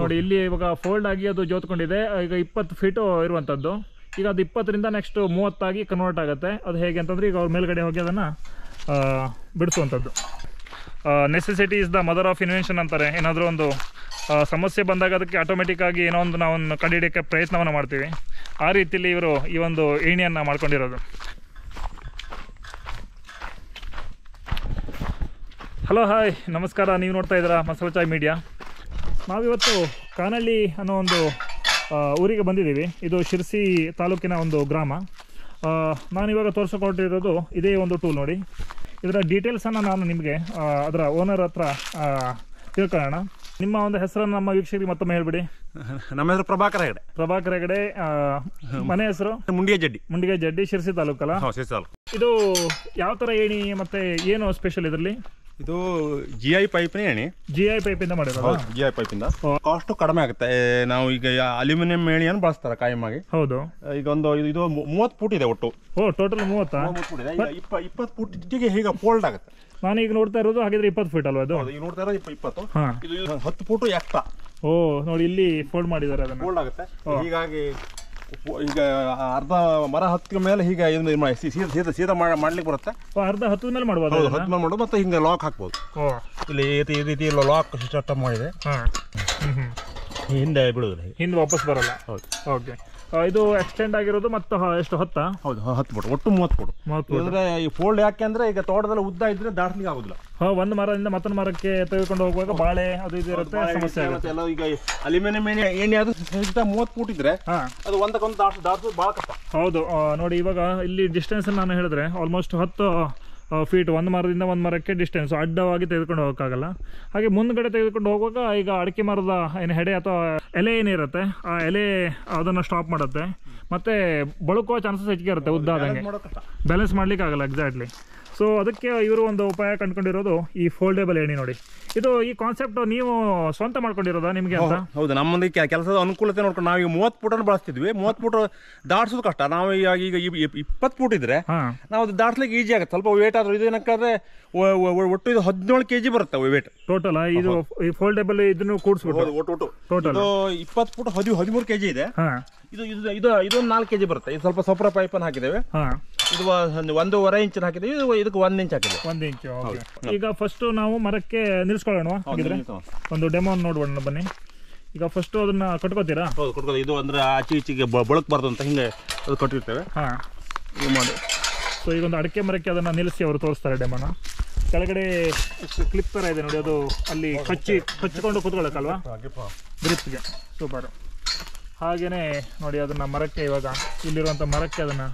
ನೋಡಿ ಇಲ್ಲಿ ಇವಾಗ ಫೋಲ್ಡ್ ಆಗಿ ಅದು ಜೋತ್ಕೊಂಡಿದೆ ಈಗ ಇಪ್ಪತ್ತು ಫೀಟು ಇರುವಂಥದ್ದು ಈಗ ಅದು ಇಪ್ಪತ್ತರಿಂದ ನೆಕ್ಸ್ಟ್ ಮೂವತ್ತಾಗಿ ಕನ್ವರ್ಟ್ ಆಗುತ್ತೆ ಅದು ಹೇಗೆ ಅಂತಂದರೆ ಈಗ ಅವ್ರ ಮೇಲ್ಗಡೆ ಹೋಗಿ ಅದನ್ನು ಬಿಡಿಸುವಂಥದ್ದು necessity is the mother of invention ಅಂತಾರೆ ಏನಾದರೂ ಒಂದು ಸಮಸ್ಯೆ ಬಂದಾಗ ಅದಕ್ಕೆ ಆಟೋಮೆಟಿಕ್ಕಾಗಿ ಏನೋ ಒಂದು ನಾವು ಕಂಡುಹಿಡಿಯೋಕ್ಕೆ ಪ್ರಯತ್ನವನ್ನು ಮಾಡ್ತೀವಿ ಆ ರೀತಿಯಲ್ಲಿ ಇವರು ಈ ಒಂದು ಏಣಿಯನ್ನು ಮಾಡ್ಕೊಂಡಿರೋದು ಹಲೋ ಹಾಯ್ ನಮಸ್ಕಾರ ನೀವು ನೋಡ್ತಾ ಇದ್ದೀರಾ ಮಸಲ್ ಚಾಯ್ ಮೀಡಿಯಾ ನಾವಿವತ್ತು ಕಾನಳ್ಳಿ ಅನ್ನೋ ಒಂದು ಊರಿಗೆ ಬಂದಿದ್ದೀವಿ ಇದು ಶಿರ್ಸಿ ತಾಲೂಕಿನ ಒಂದು ಗ್ರಾಮ ನಾನಿವಾಗ ತೋರಿಸಿಕೊಟ್ಟಿರೋದು ಇದೇ ಒಂದು ಟೂಲ್ ನೋಡಿ ಇದರ ಡೀಟೇಲ್ಸನ್ನು ನಾನು ನಿಮಗೆ ಅದರ ಓನರ್ ಹತ್ರ ತಿಳ್ಕೊಳ್ಳೋಣ ನಿಮ್ಮ ಒಂದು ಹೆಸರನ್ನು ನಮ್ಮ ವೀಕ್ಷಕರಿಗೆ ಮತ್ತೊಮ್ಮೆ ಹೇಳ್ಬಿಡಿ ನಮ್ಮ ಹೆಸರು ಪ್ರಭಾಕರ ಹೆಗಡೆ ಪ್ರಭಾಕರ ಹೆಗಡೆ ಮನೆ ಹೆಸರು ಮುಂಡಿಗೆ ಜಡ್ಡಿ ಮುಂಡಿಗೆ ಜಡ್ಡಿ ಶಿರ್ಸಿ ತಾಲೂಕಲ್ಲ ಇದು ಯಾವ ಥರ ಏಣಿ ಮತ್ತೆ ಏನು ಸ್ಪೆಷಲ್ ಇದರಲ್ಲಿ ಇದು ಜಿ ಐ ಪೈಪ್ ಎಣಿ ಜಿ ಐ ಪೈಪಿಂದ ಮಾಡಿರೋದು ಹೌದು ಜಿ ಐ ಇಂದ ಕಾಸ್ಟ್ ಕಡಿಮೆ ಆಗುತ್ತೆ ನಾವು ಈಗ ಅಲ್ಯೂಮಿನಿಯಂ ಏಣಿಯನ್ನು ಬಳಸ್ತಾರೆ ಆಗಿ ಹೌದು ಈಗ ಒಂದು ಇದು- ಇದು ಮೂವತ್ತು ಇದೆ ಒಟ್ಟು ಓ ಟೋಟಲ್ ಮೂವತ್ತಾ ಇಪ್ಪತ್ತು ಫುಟ್ ಇಟ್ಟಿಗೆ ಹೀಗೆ ಫೋಲ್ಡ್ ಆಗುತ್ತೆ ನಾನು ಈಗ ನೋಡ್ತಾ ಇರೋದು ಹಾಗಿದ್ರೆ ಇಪ್ಪತ್ತು ಫೀಟ್ ಅಲ್ವಾ ಅದು ಈಗ ನೋಡ್ತಾ ಇರೋದು ಇಪ್ಪತ್ತು ಹತ್ತು ಫುಟ್ ಎಕ್ಸ್ಟ್ರಾ ಓ ನೋಡಿ ಇಲ್ಲಿ ಫೋಲ್ಡ್ ಮಾಡಿದ್ದಾರೆ ಅದನ್ನ ಫೋಲ್ಡ್ ಆಗುತ್ತೆ ಹೀಗಾಗಿ ಈಗ ಅರ್ಧ ಮರ ಹತ್ತಿದ ಮೇಲೆ ಹೀಗೆ ಇದು ಮಾಡಿ ಸೀದಾ ಸೀದಾ ಮಾಡಿ ಮಾಡ್ಲಿಕ್ಕೆ ಬರುತ್ತೆ ಅರ್ಧ ಹತ್ತು ಮೇಲೆ ಮಾಡ್ಬೋದು ಹೌದು ಹತ್ತು ಮೇಲೆ ಮಾಡೋದು ಮತ್ತೆ ಹಿಂಗೆ ಲಾಕ್ ಹಾಕ್ಬೋದು ಇಲ್ಲಿ ಈ ರೀತಿ ಲಾಕ್ ಸಿಸ್ಟಮ್ ಮಾಡಿದೆ ಹಿಂದೆ ಬಿಡೋದಿಲ್ಲ ಹಿಂದೆ ವಾಪಸ್ ಬರಲ್ಲ ಹೌದು ಓಕೆ ಇದು ಎಕ್ಸ್ಟೆಂಡ್ ಆಗಿರೋದು ಮತ್ತು ಎಷ್ಟು ಹತ್ತ ಹೌದು ಹತ್ತು ಫೋಟು ಒಟ್ಟು ಮೂವತ್ತು ಫೋಟು ಮೂವತ್ತು ಅಂದ್ರೆ ಈ ಫೋಲ್ಡ್ ಯಾಕೆ ಅಂದ್ರೆ ಈಗ ತೋಟದಲ್ಲಿ ಉದ್ದ ಇದ್ರೆ ದಾಟ್ಲಿಕ್ಕೆ ಆಗುದಿಲ್ಲ ಹಾ ಒಂದು ಮರದಿಂದ ಮತ್ತೊಂದು ಮರಕ್ಕೆ ತೆಗೆದುಕೊಂಡು ಹೋಗುವಾಗ ಬಾಳೆ ಅದು ಇದು ಇರುತ್ತೆ ಸಮಸ್ಯೆ ಆಗುತ್ತೆ ಎಲ್ಲ ಈಗ ಅಲ್ಯೂಮಿನಿಯಂ ಎಣ್ಣೆ ಅದು ಮೂವತ್ತು ಫೂಟ್ ಇದ್ರೆ ಅದು ಒಂದಕ್ಕೊಂದು ದಾಟ್ ದಾಟೋದು ಭಾಳ ಹೌದು ನೋಡಿ ಇವಾಗ ಇಲ್ಲಿ ಡಿಸ್ಟೆನ್ಸ್ ನಾನು ಹೇಳಿದ್ರೆ ಆಲ್ಮೋಸ್ಟ್ ಹತ್ತು ಫೀಟ್ ಒಂದು ಮರದಿಂದ ಒಂದು ಮರಕ್ಕೆ ಡಿಸ್ಟೆನ್ಸ್ ಅಡ್ಡವಾಗಿ ತೆಗೆದುಕೊಂಡು ಹೋಗೋಕ್ಕಾಗಲ್ಲ ಹಾಗೆ ಮುಂದ್ಗಡೆ ತೆಗೆದುಕೊಂಡು ಹೋಗುವಾಗ ಈಗ ಅಡಿಕೆ ಮರದ ಏನು ಹೆಡೆ ಅಥವಾ ಎಲೆ ಏನಿರುತ್ತೆ ಆ ಎಲೆ ಅದನ್ನು ಸ್ಟಾಪ್ ಮಾಡುತ್ತೆ ಮತ್ತೆ ಬಳುಕುವ ಚಾನ್ಸಸ್ ಹೆಚ್ಚಿಗೆ ಇರುತ್ತೆ ಉದ್ದಾದಂಗೆ ಬ್ಯಾಲೆನ್ಸ್ ಮಾಡಲಿಕ್ಕಾಗಲ್ಲ ಎಕ್ಸಾಕ್ಟ್ಲಿ ಸೊ ಅದಕ್ಕೆ ಇವರು ಒಂದು ಉಪಾಯ ಕಂಡುಕೊಂಡಿರೋದು ಈ ಫೋಲ್ಡೇಬಲ್ ಏಣಿ ನೋಡಿ ಇದು ಈ ಕಾನ್ಸೆಪ್ಟ್ ನೀವು ಸ್ವಂತ ಮಾಡ್ಕೊಂಡಿರೋದಾ ನಿಮಗೆ ಅಂತ ಹೌದು ನಮ್ಮಲ್ಲಿ ಕೆಲಸದ ಅನುಕೂಲತೆ ನೋಡ್ಕೊಂಡು ನಾವೀಗ ಮೂವತ್ತು ಫುಟನ್ನು ಬಳಸ್ತಿದ್ವಿ ಮೂವತ್ತು ಫುಟ್ ದಾಟ್ಸೋದು ಕಷ್ಟ ನಾವು ಈಗ ಇಪ್ಪತ್ತು ಫುಟ್ ಇದ್ರೆ ನಾವು ಅದು ದಾಟ್ಲಿಕ್ಕೆ ಈಜಿ ಆಗುತ್ತೆ ಸ್ವಲ್ಪ ವೇಟ್ ಆದ್ರೂ ಇದು ಏನಕ್ಕಾದ್ರೆ ಒಟ್ಟು ಇದು ಹದಿನೇಳು ಕೆ ಜಿ ಬರುತ್ತೆ ವೇಟ್ ಟೋಟಲ್ ಇದು ಫೋಲ್ಡೇಬಲ್ ಇದನ್ನು ಕೂಡಿಸ್ಬಿಟ್ಟು ಟೋಟಲ್ ಇಪ್ಪತ್ತು ಫುಟ್ ಹದಿ ಹದಿಮೂರು ಕೆ ಜಿ ಇದೆ ಇದು ಇದು ಇದು ಇದೊಂದು ನಾಲ್ಕು ಕೆಜಿ ಬರುತ್ತೆ ಇದು ಸ್ವಲ್ಪ ಸೊಪ್ರ ಪೈಪನ್ನು ಹಾಕಿದ್ದೇವೆ ಹಾಂ ಇದು ಒಂದು ಒಂದೂವರೆ ಇಂಚಿನ ಹಾಕಿದ್ದೇವೆ ಇದು ಇದಕ್ಕೆ ಒಂದು ಇಂಚ್ ಹಾಕಿದೆ ಒಂದು ಇಂಚು ಈಗ ಫಸ್ಟು ನಾವು ಮರಕ್ಕೆ ನಿಲ್ಸ್ಕೊಳ್ಳೋಣ ಒಂದು ಡೆಮೋ ನೋಡೋಣ ಬನ್ನಿ ಈಗ ಫಸ್ಟು ಅದನ್ನ ಕಟ್ಕೋತೀರಾ ಹೌದು ಕಟ್ಕೋದು ಇದು ಅಂದ್ರೆ ಆಚೆ ಈಚೆಗೆ ಬಳಕಬಾರ್ದು ಅಂತ ಹಿಂಗೆ ಅದು ಕಟ್ಟಿರ್ತೇವೆ ಹಾಂ ಮಾಡಿ ಸೊ ಈಗ ಒಂದು ಅಡಿಕೆ ಮರಕ್ಕೆ ಅದನ್ನ ನಿಲ್ಲಿಸಿ ಅವರು ತೋರಿಸ್ತಾರೆ ಡೆಮೋನ ಕೆಳಗಡೆ ಕ್ಲಿಪ್ ಥರ ಇದೆ ನೋಡಿ ಅದು ಅಲ್ಲಿ ಕಚ್ಚಿ ಕಚ್ಚಿಕೊಂಡು ಕೂತ್ಕೊಳ್ಳೋಕ್ಕಲ್ವಾ ಗ್ರಿಪ್ಗೆ ಸೂಪರ್ ಹಾಗೆಯೇ ನೋಡಿ ಅದನ್ನು ಮರಕ್ಕೆ ಇವಾಗ ಇಲ್ಲಿರುವಂಥ ಮರಕ್ಕೆ ಅದನ್ನು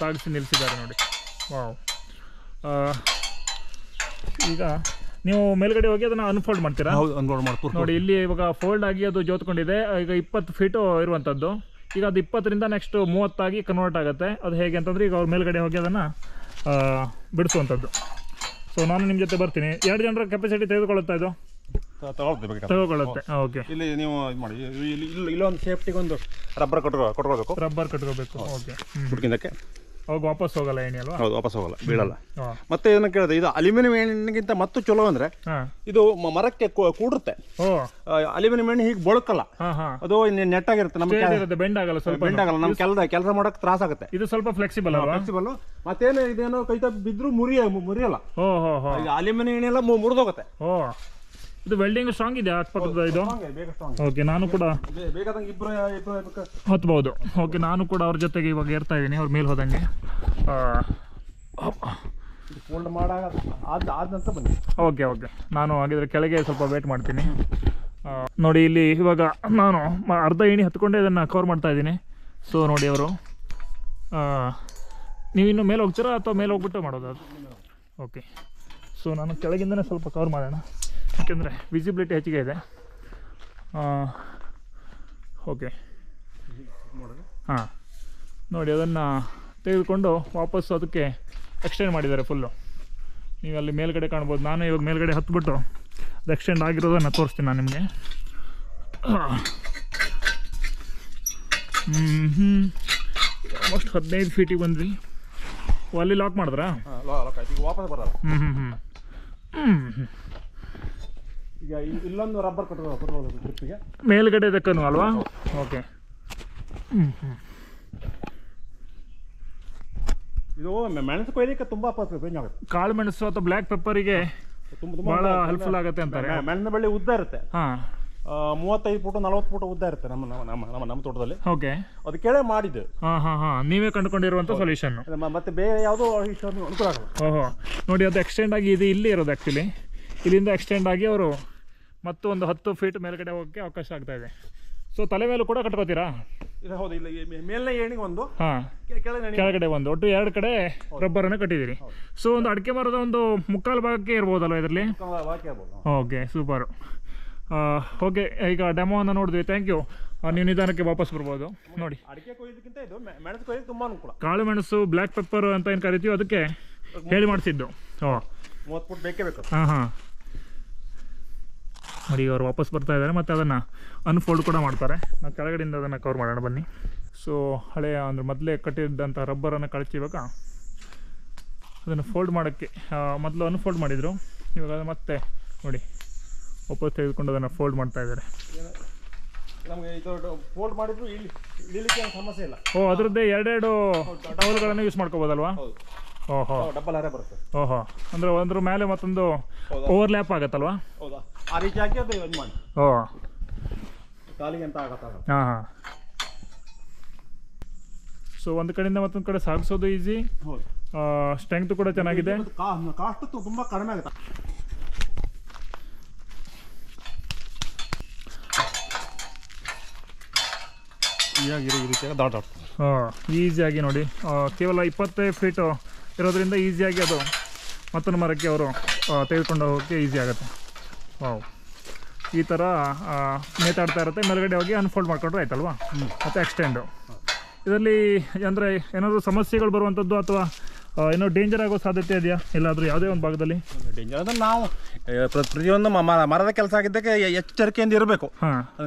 ತಾಗಿಸಿ ನಿಲ್ಲಿಸಿದ್ದಾರೆ ನೋಡಿ ವಾವ್ ಈಗ ನೀವು ಮೇಲ್ಗಡೆ ಹೋಗಿ ಅದನ್ನು ಅನ್ಫೋಲ್ಡ್ ಮಾಡ್ತೀರಾ ಹೌದು ಅನ್ಫೋಲ್ಡ್ ಮಾಡ್ತೀವಿ ನೋಡಿ ಇಲ್ಲಿ ಇವಾಗ ಫೋಲ್ಡ್ ಆಗಿ ಅದು ಜೋತ್ಕೊಂಡಿದೆ ಈಗ ಇಪ್ಪತ್ತು ಫೀಟು ಇರುವಂಥದ್ದು ಈಗ ಅದು ಇಪ್ಪತ್ತರಿಂದ ನೆಕ್ಸ್ಟ್ ಮೂವತ್ತಾಗಿ ಕನ್ವರ್ಟ್ ಆಗುತ್ತೆ ಅದು ಹೇಗೆ ಅಂತಂದರೆ ಈಗ ಅವ್ರು ಮೇಲ್ಗಡೆ ಹೋಗಿ ಅದನ್ನು ಬಿಡಿಸುವಂಥದ್ದು ಸೊ ನಾನು ನಿಮ್ಮ ಜೊತೆ ಬರ್ತೀನಿ ಎರಡು ಜನರ ಕೆಪಾಸಿಟಿ ತೆಗೆದುಕೊಳ್ಳುತ್ತಾ ಇದು ತಗೊಳ್ತದೆ ಬೇಕಾದ್ರೆ ತಗೊಳ್ಳುತ್ತೆ ಓಕೆ ಇಲ್ಲಿ ನೀವು ಇದು ಮಾಡಿ ಇಲ್ಲಿ ಇಲ್ಲಿ ಇಲ್ಲೊಂದು ಸೇಫ್ಟಿಗೆ ಒಂದು ರಬ್ಬರ್ ಕಟ್ಕೊ ಕಟ್ಕೊಳ್ಬೇಕು ರಬ್ಬರ್ ಕಟ್ಕೋಬೇಕು ಓಕೆ ಹುಡುಕಿಂದಕ್ಕೆ ಅವಾಗ ವಾಪಸ್ ಹೋಗಲ್ಲ ಎಣ್ಣೆ ಅಲ್ವಾ ಹೌದು ವಾಪಸ್ ಹೋಗಲ್ಲ ಬೀಳಲ್ಲ ಮತ್ತೆ ಏನೋ ಕೇಳಿದೆ ಇದು ಅಲ್ಯೂಮಿನಿಯಂ ಎಣ್ಣೆಗಿಂತ ಮತ್ತು ಚಲೋ ಅಂದ್ರೆ ಇದು ಮರಕ್ಕೆ ಕೂಡುತ್ತೆ ಅಲ್ಯೂಮಿನಿಯಂ ಎಣ್ಣೆ ಹೀಗೆ ಬಳಕಲ್ಲ ಅದು ನೆಟ್ಟಾಗಿರುತ್ತೆ ನಮಗೆ ಬೆಂಡ್ ಆಗಲ್ಲ ಸ್ವಲ್ಪ ಬೆಂಡ್ ಆಗಲ್ಲ ನಮ್ಗೆ ಕೆಲಸ ಕೆಲಸ ಮಾಡಕ್ ತ್ರಾಸ ಆಗುತ್ತೆ ಇದು ಸ್ವಲ್ಪ ಫ್ಲೆಕ್ಸಿಬಲ್ ಫ್ಲೆಕ್ಸಿಬಲ್ ಮತ್ತೇನು ಇದೇನೋ ಕೈ ಬಿದ್ರು ಮುರಿಯ ಮುರಿಯಲ್ಲ ಅಲ್ಯೂಮಿನಿಯಂ ಎಣ್ಣೆ ಎಲ್ಲ ಮುರಿದೋಗುತ್ತೆ ಇದು ವೆಲ್ಡಿಂಗ್ ಸ್ಟ್ರಾಂಗ್ ಇದೆ ಪಕ್ಕದ ಇದು ಓಕೆ ನಾನು ಕೂಡ ಹತ್ಬೋದು ಓಕೆ ನಾನು ಕೂಡ ಅವ್ರ ಜೊತೆಗೆ ಇವಾಗ ಏರ್ತಾ ಇದ್ದೀನಿ ಅವ್ರ ಮೇಲೆ ಹೋದಂಗೆ ಆದ ನಂತರ ಬನ್ನಿ ಓಕೆ ಓಕೆ ನಾನು ಹಾಗಿದ್ರೆ ಕೆಳಗೆ ಸ್ವಲ್ಪ ವೇಟ್ ಮಾಡ್ತೀನಿ ನೋಡಿ ಇಲ್ಲಿ ಇವಾಗ ನಾನು ಅರ್ಧ ಏಣಿ ಹತ್ಕೊಂಡೆ ಇದನ್ನು ಕವರ್ ಮಾಡ್ತಾ ಇದ್ದೀನಿ ಸೊ ನೋಡಿ ಅವರು ನೀವು ಇನ್ನು ಮೇಲೆ ಹೋಗ್ತೀರಾ ಅಥವಾ ಮೇಲೆ ಹೋಗ್ಬಿಟ್ಟು ಮಾಡೋದು ಅದು ಓಕೆ ಸೊ ನಾನು ಕೆಳಗಿಂದನೇ ಸ್ವಲ್ಪ ಕವರ್ ಮಾಡೋಣ ಯಾಕೆಂದರೆ ವಿಸಿಬಿಲಿಟಿ ಹೆಚ್ಚಿಗೆ ಇದೆ ಓಕೆ ಹಾಂ ನೋಡಿ ಅದನ್ನು ತೆಗೆದುಕೊಂಡು ವಾಪಸ್ ಅದಕ್ಕೆ ಎಕ್ಸ್ಟೆಂಡ್ ಮಾಡಿದ್ದಾರೆ ಫುಲ್ಲು ನೀವು ಅಲ್ಲಿ ಮೇಲ್ಗಡೆ ಕಾಣ್ಬೋದು ನಾನು ಇವಾಗ ಮೇಲ್ಗಡೆ ಹತ್ಬಿಟ್ಟು ಅದು ಎಕ್ಸ್ಟೆಂಡ್ ಆಗಿರೋದನ್ನು ತೋರಿಸ್ತೀನಿ ನಾನು ನಿಮಗೆ ಹ್ಞೂ ಹ್ಞೂ ಆಲ್ಮೋಸ್ಟ್ ಹದಿನೈದು ಫೀಟಿಗೆ ಬಂದ್ವಿ ಅಲ್ಲಿ ಲಾಕ್ ಮಾಡಿದ್ರಾ ಹ್ಞೂ ಹ್ಞೂ ಹ್ಞೂ ಹ್ಞೂ ಹ್ಞೂ ಈಗ ಇಲ್ಲೊಂದು ರಬ್ಬರ್ ಕಟ್ಟೋ ಕೊಟ್ಬೋದು ಗ್ರಿಪ್ಪಿಗೆ ಮೇಲ್ಗಡೆ ದಕ್ಕನು ಅಲ್ವಾ ಓಕೆ ಇದು ಮೆಣಸು ಕೊಯ್ಲಿಕ್ಕೆ ತುಂಬ ಪೇಂಜ್ ಆಗುತ್ತೆ ಕಾಳು ಮೆಣಸು ಅಥವಾ ಬ್ಲ್ಯಾಕ್ ಪೆಪ್ಪರಿಗೆ ಬಹಳ ಹೆಲ್ಪ್ಫುಲ್ ಆಗುತ್ತೆ ಅಂತಾರೆ ಮೆಣಸಿನ ಬಳ್ಳಿ ಉದ್ದ ಇರುತ್ತೆ ಹಾಂ ಮೂವತ್ತೈದು ಫುಟ್ ನಲವತ್ತು ಫುಟ್ ಉದ್ದ ಇರುತ್ತೆ ನಮ್ಮ ನಮ್ಮ ನಮ್ಮ ನಮ್ಮ ತೋಟದಲ್ಲಿ ಓಕೆ ಅದು ಕೇಳೇ ಮಾಡಿದ್ದು ಹಾಂ ಹಾಂ ಹಾಂ ನೀವೇ ಕಂಡುಕೊಂಡಿರುವಂತ ಸೊಲ್ಯೂಷನ್ ಮತ್ತೆ ಬೇರೆ ಯಾವುದೋ ಅನುಕೂಲ ಆಗಲ್ಲ ಓಹೋ ನೋಡಿ ಅದು ಎಕ್ಸ್ಟೆಂಡ್ ಆಗಿ ಇದು ಇಲ್ಲಿ ಇರೋದು ಆಕ್ಚುಲಿ ಇಲ್ಲಿಂದ ಎಕ್ಸ್ಟೆಂಡ್ ಆಗಿ ಅವರು ಮತ್ತೊಂದು ಒಂದು ಹತ್ತು ಫೀಟ್ ಮೇಲ್ಗಡೆ ಹೋಗೋಕ್ಕೆ ಅವಕಾಶ ಆಗ್ತಾ ಇದೆ ಸೊ ತಲೆ ಮೇಲೂ ಕೂಡ ಕಟ್ಕೋತೀರಾ ಇಲ್ಲ ಒಂದು ಕೆಳಗಡೆ ಒಂದು ಒಟ್ಟು ಎರಡು ಕಡೆ ರಬ್ಬರ್ ರಬ್ಬರನ್ನು ಕಟ್ಟಿದೀರಿ ಸೊ ಒಂದು ಅಡಿಕೆ ಮರದ ಒಂದು ಮುಕ್ಕಾಲು ಭಾಗಕ್ಕೆ ಇರ್ಬೋದಲ್ವ ಇದರಲ್ಲಿ ಓಕೆ ಸೂಪರ್ ಓಕೆ ಈಗ ಡೆಮೋವನ್ನು ನೋಡಿದ್ವಿ ಥ್ಯಾಂಕ್ ಯು ನೀವು ನಿಧಾನಕ್ಕೆ ವಾಪಸ್ ಬರ್ಬೋದು ನೋಡಿ ಅಡಿಕೆ ಕಾಳು ಮೆಣಸು ಬ್ಲಾಕ್ ಪೆಪ್ಪರ್ ಅಂತ ಏನು ಕರಿತೀವಿ ಅದಕ್ಕೆ ಹೇಳಿ ಮಾಡಿಸಿದ್ದು ಹಾ ಹಾ ಹಾಂ ನೋಡಿ ಅವ್ರು ವಾಪಸ್ ಬರ್ತಾ ಇದ್ದಾರೆ ಮತ್ತು ಅದನ್ನು ಅನ್ಫೋಲ್ಡ್ ಕೂಡ ಮಾಡ್ತಾರೆ ನಾವು ಕೆಳಗಡೆಯಿಂದ ಅದನ್ನು ಕವರ್ ಮಾಡೋಣ ಬನ್ನಿ ಸೊ ಹಳೆಯ ಅಂದರೆ ಮೊದಲೇ ಕಟ್ಟಿದ್ದಂಥ ರಬ್ಬರನ್ನು ಇವಾಗ ಅದನ್ನು ಫೋಲ್ಡ್ ಮಾಡೋಕ್ಕೆ ಮೊದಲು ಅನ್ಫೋಲ್ಡ್ ಮಾಡಿದರು ಇವಾಗ ಮತ್ತೆ ನೋಡಿ ವಾಪಸ್ ತೆಗೆದುಕೊಂಡು ಅದನ್ನು ಫೋಲ್ಡ್ ಮಾಡ್ತಾ ಇದ್ದಾರೆ ಓ ಅದರದ್ದೇ ಎರಡೆರಡು ಟವಲ್ಗಳನ್ನು ಯೂಸ್ ಮಾಡ್ಕೋಬೋದಲ್ವಾ ಓಹೋ ಡಬಲ್ ಓಹೋ ಅಂದರೆ ಒಂದ್ರ ಮೇಲೆ ಮತ್ತೊಂದು ಓವರ್ಲ್ಯಾಪ್ ಆಗುತ್ತಲ್ವಾ ಆಗತ್ತಲ್ವಾ ಆ ರೀತಿ ಕಾಲಿಗೆ ಅಂತ ಹಾಂ ಸೊ ಒಂದು ಕಡೆಯಿಂದ ಮತ್ತೊಂದು ಕಡೆ ಸಾಗಿಸೋದು ಈಸಿ ಹೌದು ಸ್ಟ್ರೆಂತ್ ಕೂಡ ಚೆನ್ನಾಗಿದೆ ಕಾಸ್ಟ್ ತುಂಬ ಕಡಿಮೆ ಆಗುತ್ತೆ ಈ ರೀತಿಯಾಗಿ ಈಸಿಯಾಗಿ ನೋಡಿ ಕೇವಲ ಇಪ್ಪತ್ತೈದು ಫೀಟು ಇರೋದ್ರಿಂದ ಈಸಿಯಾಗಿ ಅದು ಮತ್ತೊಂದು ಮರಕ್ಕೆ ಅವರು ತೆಗೆದುಕೊಂಡು ಹೋಗೋಕ್ಕೆ ಈಸಿ ಆಗುತ್ತೆ ವಾವ್ ಈ ಥರ ನೇತಾಡ್ತಾ ಇರುತ್ತೆ ಮೇಲ್ಗಡೆ ಹೋಗಿ ಅನ್ಫೋಲ್ಡ್ ಮಾಡಿಕೊಂಡ್ರೆ ಆಯ್ತಲ್ವಾ ಮತ್ತು ಎಕ್ಸ್ಟೆಂಡು ಇದರಲ್ಲಿ ಅಂದರೆ ಏನಾದರೂ ಸಮಸ್ಯೆಗಳು ಬರುವಂಥದ್ದು ಅಥವಾ ಏನೋ ಡೇಂಜರ್ ಆಗೋ ಸಾಧ್ಯತೆ ಇದೆಯಾ ಇಲ್ಲಾದರೂ ಯಾವುದೇ ಒಂದು ಭಾಗದಲ್ಲಿ ಡೇಂಜರ್ ಅಂದರೆ ನಾವು ಪ್ರತಿಯೊಂದು ಮರದ ಕೆಲಸ ಆಗಿದ್ದಕ್ಕೆ ಎಚ್ಚರಿಕೆಯಿಂದ ಇರಬೇಕು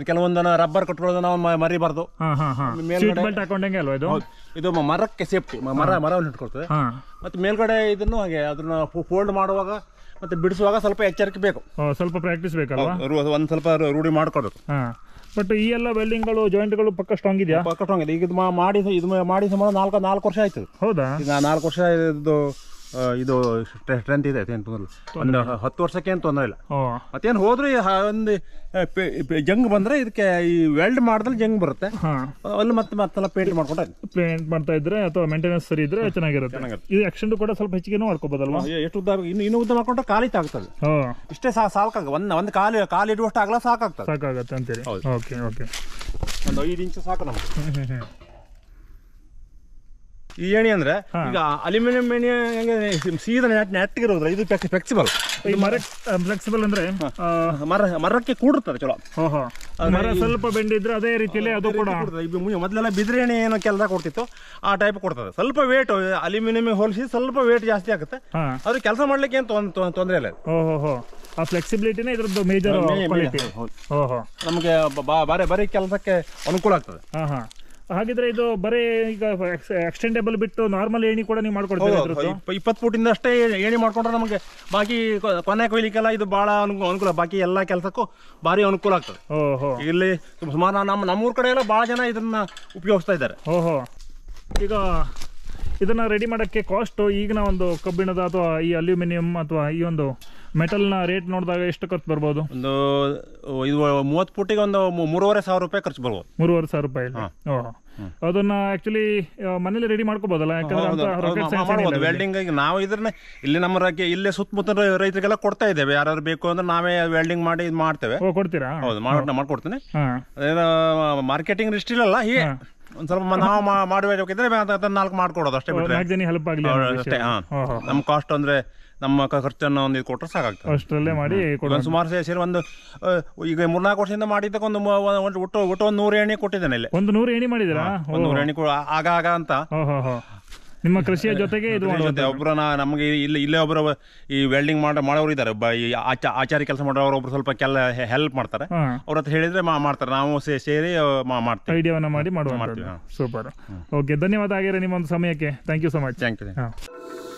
ಕೆಲವೊಂದನ್ನು ರಬ್ಬರ್ ಕೊಟ್ಟು ನಾವು ಮರಿಬಾರ್ದು ಬೆಲ್ಟ್ ಹಾಕೊಂಡಂಗೆ ಅಲ್ವಾ ಇದು ಇದು ಮರಕ್ಕೆ ಸೇಫ್ಟಿ ಮರ ಮರವನ್ನು ಇಟ್ಕೊಳ್ತದೆ ಮತ್ತು ಮೇಲ್ಗಡೆ ಇದನ್ನು ಹಾಗೆ ಅದನ್ನು ಫೋಲ್ಡ್ ಮಾಡುವಾಗ ಮತ್ತೆ ಬಿಡಿಸುವಾಗ ಸ್ವಲ್ಪ ಎಚ್ಚರಿಕೆ ಬೇಕು ಸ್ವಲ್ಪ ಪ್ರಾಕ್ಟೀಸ್ ಬೇಕಲ್ಲ ಒಂದ್ ಸ್ವಲ್ಪ ರೂಢಿ ಮಾಡ್ಕೊಡ್ಬೇಕು ಬಟ್ ಈ ಎಲ್ಲ ವೆಲ್ಡಿಂಗ್ಗಳು ಜಾಯಿಂಟ್ಗಳು ಪಕ್ಕ ಸ್ಟ್ರಾಂಗ್ ಇದೆಯಾ ಪಕ್ಕ ಸ್ಟ್ರಾಂಗ್ ಇದೆ ಈಗ ಮಾಡಿ ಇದು ಮಾಡಿ ಸುಮಾರು ನಾಲ್ಕು ನಾಲ್ಕು ವರ್ಷ ಆಯ್ತು ಹೌದಾ ಈಗ ನಾಲ್ಕು ವರ್ಷ ಇದು ಇದು ಸ್ಟ್ರೆಂತ್ ಇದೆ ಒಂದು ಹತ್ತು ವರ್ಷಕ್ಕೆ ಏನು ತೊಂದರೆ ಇಲ್ಲ ಮತ್ತೇನು ಹೋದ್ರೆ ಒಂದು ಜಂಗ್ ಬಂದ್ರೆ ಇದಕ್ಕೆ ಈ ವೆಲ್ಡ್ ಮಾಡಿದ್ರೆ ಜಂಗ್ ಬರುತ್ತೆ ಅಲ್ಲಿ ಮತ್ತೆ ಮತ್ತೆಲ್ಲ ಪೇಂಟ್ ಮಾಡ್ಕೊಂಡ್ರೆ ಪೇಂಟ್ ಮಾಡ್ತಾ ಇದ್ರೆ ಅಥವಾ ಮೇಂಟೆನೆನ್ಸ್ ಸರಿ ಇದ್ರೆ ಚೆನ್ನಾಗಿರುತ್ತೆ ಇದು ಎಕ್ಸ್ಟೆಂಡ್ ಕೂಡ ಸ್ವಲ್ಪ ಹೆಚ್ಚಿಗೆ ಮಾಡ್ಕೋಬೋದಲ್ವಾ ಎಷ್ಟು ಉದ್ದ ಇನ್ನು ಇನ್ನು ಉದ್ದ ಮಾಡ್ಕೊಂಡ್ರೆ ಕಾಲಿ ತಾಗ್ತದೆ ಇಷ್ಟೇ ಸಾ ಸಾಕಾಗ ಒಂದ್ ಒಂದು ಕಾಲು ಕಾಲು ಇಡುವಷ್ಟು ಆಗಲ್ಲ ಸಾಕಾಗ್ತದೆ ಸಾಕಾಗತ್ತೆ ಅಂತೇಳಿ ಓಕೆ ಓಕೆ ಒಂದು ಐದು ಇಂಚು ಸಾಕು ನಮ್ಗೆ ಈ ಏಣಿ ಅಂದ್ರೆ ಈಗ ಅಲ್ಯೂಮಿನಿಯಂ ಏಣಿ ಹೆಂಗೆ ಸೀದಾ ನೆಟ್ ಇರೋದ್ರ ಇದು ಫ್ಲೆಕ್ಸಿಬಲ್ ಈ ಮರ ಫ್ಲೆಕ್ಸಿಬಲ್ ಅಂದ್ರೆ ಮರ ಮರಕ್ಕೆ ಕೂಡಿರ್ತದೆ ಚಲೋ ಮರ ಸ್ವಲ್ಪ ಬೆಂಡಿದ್ರೆ ಅದೇ ರೀತಿಯಲ್ಲಿ ಅದು ಕೂಡ ಮೊದಲೆಲ್ಲ ಬಿದ್ರೆ ಎಣೆ ಏನೋ ಕೆಲಸ ಕೊಡ್ತಿತ್ತು ಆ ಟೈಪ್ ಕೊಡ್ತದೆ ಸ್ವಲ್ಪ ವೇಟ್ ಅಲ್ಯೂಮಿನಿಯಂ ಹೋಲಿಸಿ ಸ್ವಲ್ಪ ವೇಟ್ ಜಾಸ್ತಿ ಆಗುತ್ತೆ ಅದು ಕೆಲಸ ಮಾಡ್ಲಿಕ್ಕೆ ಏನು ತೊಂದರೆ ಇಲ್ಲ ಆ ಫ್ಲೆಕ್ಸಿಬಿಲಿಟಿನೇ ಇದ್ರದ್ದು ಮೇಜರ್ ನಮಗೆ ಬಾರಿ ಬಾರಿ ಕೆಲಸಕ್ಕೆ ಅನುಕೂಲ ಆಗ್ತದೆ ಹಾಗಿದ್ರೆ ಇದು ಬರೀ ಈಗ ಎಕ್ಸ್ಟೆಂಡೇಬಲ್ ಬಿಟ್ಟು ನಾರ್ಮಲ್ ಏಣಿ ಕೂಡ ನೀವು ಮಾಡ್ಕೊಡ್ತೀವಿ ಇಪ್ಪತ್ತು ಫೂಟಿಂದ ಅಷ್ಟೇ ಏಣಿ ಮಾಡ್ಕೊಂಡ್ರೆ ನಮಗೆ ಬಾಕಿ ಕೊನೆ ಕೊಯ್ಲಿಕ್ಕೆಲ್ಲ ಇದು ಬಹಳ ಅನುಕೂಲ ಬಾಕಿ ಎಲ್ಲ ಕೆಲಸಕ್ಕೂ ಭಾರಿ ಅನುಕೂಲ ಆಗ್ತದೆ ಇಲ್ಲಿ ಸುಮಾರು ನಮ್ಮ ನಮ್ಮೂರ ಕಡೆ ಎಲ್ಲ ಬಹಳ ಜನ ಇದನ್ನ ಉಪಯೋಗಿಸ್ತಾ ಇದ್ದಾರೆ ಓಹೋ ಈಗ ಇದನ್ನ ರೆಡಿ ಮಾಡೋಕ್ಕೆ ಕಾಸ್ಟು ಈಗಿನ ಒಂದು ಕಬ್ಬಿಣದ ಅಥವಾ ಈ ಅಲ್ಯೂಮಿನಿಯಂ ಅಥವಾ ಈ ಒಂದು ಮೆಟಲ್ನ ರೇಟ್ ನೋಡಿದಾಗ ಎಷ್ಟು ಖರ್ಚು ಬರ್ಬೋದು ಒಂದು ಇದು ಮೂವತ್ತು ಫೂಟಿಗೆ ಒಂದು ಮೂರುವರೆ ಸಾವಿರ ರೂಪಾಯಿ ಖರ್ಚು ಬರ್ಬೋದು ಮೂರುವರೆ ಸಾವಿರ ರೂಪಾಯಿ ಅದನ್ನ ಆಕ್ಚುಲಿ ಮನೇಲಿ ರೆಡಿ ಮಾಡ್ಕೋಬಹುದಲ್ಲ ಯಾಕಂದ್ರೆ ವೆಲ್ಡಿಂಗ್ ನಾವು ಇದ್ರನ್ನ ಇಲ್ಲಿ ನಮ್ಮ ರಾಜ್ಯ ಇಲ್ಲೇ ಸುತ್ತಮುತ್ತ ರೈತರಿಗೆಲ್ಲ ಕೊಡ್ತಾ ಇದ್ದೇವೆ ಯಾರು ಬೇಕು ಅಂದ್ರೆ ನಾವೇ ವೆಲ್ಡಿಂಗ್ ಮಾಡಿ ಮಾಡ್ತೇವೆ ಕೊಡ್ತೀರಾ ಹೌದು ಮಾಡ್ಕೊಡ್ತೀನಿ ಮಾರ್ಕೆಟಿಂಗ್ ಇಷ್ಟಿಲ್ಲ ಹೀಗೆ ಒಂದ್ ಸ್ವಲ್ಪ ನಾವು ಮಾಡಬೇಕಿದ್ರೆ ನಾಲ್ಕು ಮಾಡ್ಕೊಡೋದು ಅಷ್ಟೇ ನಾಲ್ಕು ಜನ ಹೆಲ್ಪ್ ಆಗಲಿ ಅಷ್ಟೇ ಹಾ ನಮ್ಮ ಕಾಸ್ಟ್ ಅಂದ್ರೆ ನಮ್ಮ ಖರ್ಚನ್ನು ಒಂದು ಇದು ಕೊಟ್ಟರೆ ಸಾಕಾಗ್ತದೆ ಅಷ್ಟರಲ್ಲೇ ಮಾಡಿ ಒಂದು ಸುಮಾರು ಸೇರಿ ಒಂದು ಈಗ ಮೂರ್ನಾಲ್ಕು ವರ್ಷದಿಂದ ಮಾಡಿದ್ದಕ್ಕೆ ಒಂದು ಒಟ್ಟು ಒಟ್ಟು ಒಂದು ನೂರು ಎಣ್ಣೆ ಕೊಟ್ಟಿದ್ದೇನೆ ಇಲ್ಲಿ ಒಂದು ನೂರು ಎಣ್ಣೆ ಮಾಡಿದಿರಾ ಒಂದು ನೂರು ಎಣ್ಣೆ ಆಗ ಆಗ ಅಂತ ನಿಮ್ಮ ಕೃಷಿಯ ಜೊತೆಗೆ ಇದು ಜೊತೆ ಒಬ್ಬರು ನಮಗೆ ಇಲ್ಲಿ ಇಲ್ಲೇ ಒಬ್ಬರು ಈ ವೆಲ್ಡಿಂಗ್ ಮಾಡೋ ಮಾಡೋರು ಇದ್ದಾರೆ ಆಚಾರಿ ಕೆಲಸ ಮಾಡೋರು ಒಬ್ರು ಸ್ವಲ್ಪ ಕೆಲ ಹೆಲ್ಪ್ ಮಾಡ್ತಾರೆ ಅವ್ರ ಹತ್ರ ಹೇಳಿದ್ರೆ ಮಾಡ್ತಾರೆ ನಾವು ಸೇರಿ ಮಾಡ್ತೀವಿ ಐಡಿಯಾವನ್ನು ಮಾಡಿ ಮಾಡುವ ಸೂಪರ್ ಓಕೆ ಧನ್ಯವಾದ ಆಗಿರೋ ನಿಮ್ಮ ಒಂದು ಸಮಯಕ್ಕೆ thank you so much thank you